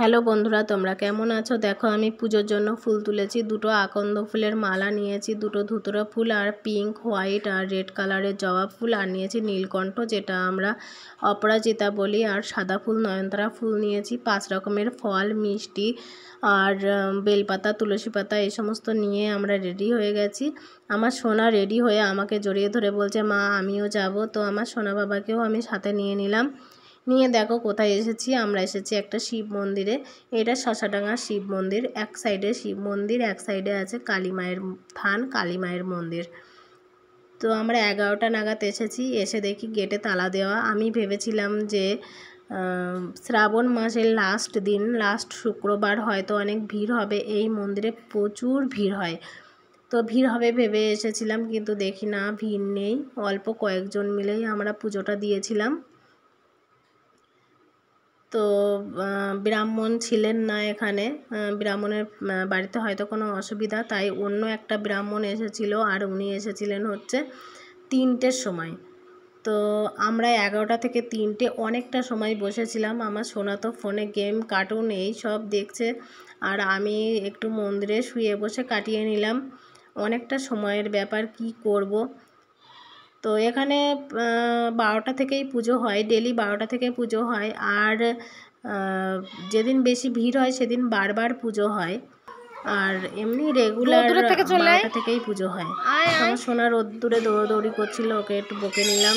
Hello বন্ধুরা তোমরা কেমন আছো দেখো আমি পুজোর জন্য ফুল তুলেছি দুটো আকন্দ ফুলের মালা নিয়েছি দুটো ধুতুরা ফুল আর পিঙ্ক হোয়াইট আর রেড কালারের জবা ফুল আর নিয়েছি নীলকণ্ঠ যেটা আমরা অপরাজিতা বলি আর সাদা ফুল নয়নতারা ফুল নিয়েছি পাঁচ রকমের ফল মিষ্টি আর বেলপাতা তুলসী পাতা এই সমস্ত নিয়ে আমরা রেডি হয়ে গেছি আমার সোনা রেডি হয়ে আমাকে জড়িয়ে ধরে বলছে মা আমিও যাব তো আমার সোনা বাবাকেও আমি সাথে নিয়ে নিলাম নিয়ে দেখো কোথায় এসেছি আমরা এসেছি একটা শিব মন্দিরে এটা শশাডাঙ্গা শিব মন্দির এক সাইডে শিব মন্দির এক সাইডে আছে কালী মায়ের থান কালী মায়ের মন্দির তো আমরা এগারোটা নাগাদ এসেছি এসে দেখি গেটে তালা দেওয়া আমি ভেবেছিলাম যে শ্রাবণ মাসের লাস্ট দিন লাস্ট শুক্রবার হয়তো অনেক ভিড় হবে এই মন্দিরে প্রচুর ভিড় হয় তো ভিড় হবে ভেবে এসেছিলাম কিন্তু দেখি না ভিড় নেই অল্প কয়েকজন মিলেই আমরা পুজোটা দিয়েছিলাম তো ব্রাহ্মণ ছিলেন না এখানে ব্রাহ্মণের বাড়িতে হয়তো কোনো অসুবিধা তাই অন্য একটা ব্রাহ্মণ এসেছিল আর উনি এসেছিলেন হচ্ছে তিনটের সময় তো আমরা এগারোটা থেকে তিনটে অনেকটা সময় বসেছিলাম আমার সোনা তো ফোনে গেম কার্টুন এই সব দেখছে আর আমি একটু মন্দিরে শুয়ে বসে কাটিয়ে নিলাম অনেকটা সময়ের ব্যাপার কি করব। তো এখানে বারোটা থেকেই পুজো হয় ডেলি বারোটা থেকে পুজো হয় আর যেদিন বেশি ভিড় হয় সেদিন বারবার পুজো হয় আর এমনি রেগুলার বারোটা থেকেই পুজো হয় আমার সোনা রোদ্দুরে দৌড়াদৌড়ি করছিল ওকে একটু বকে নিলাম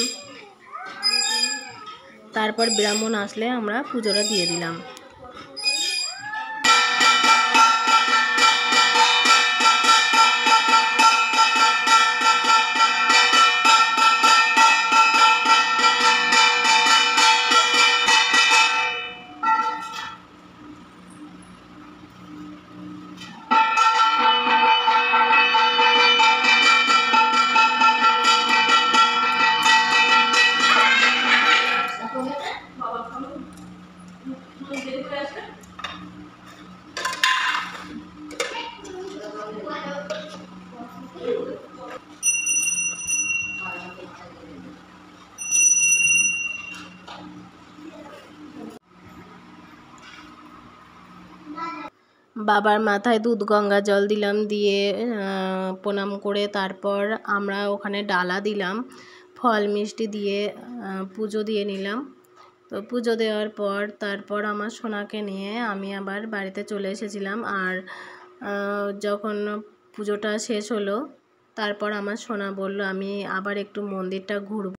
তারপর ব্রাহ্মণ আসলে আমরা পুজোটা দিয়ে দিলাম বাবার মাথায় দুধ গঙ্গা জল দিলাম দিয়ে প্রণাম করে তারপর আমরা ওখানে ডালা দিলাম ফল মিষ্টি দিয়ে পুজো দিয়ে নিলাম তো পুজো দেওয়ার পর তারপর আমার সোনাকে নিয়ে আমি আবার বাড়িতে চলে এসেছিলাম আর যখন পুজোটা শেষ হলো তারপর আমার সোনা বলল আমি আবার একটু মন্দিরটা ঘুরব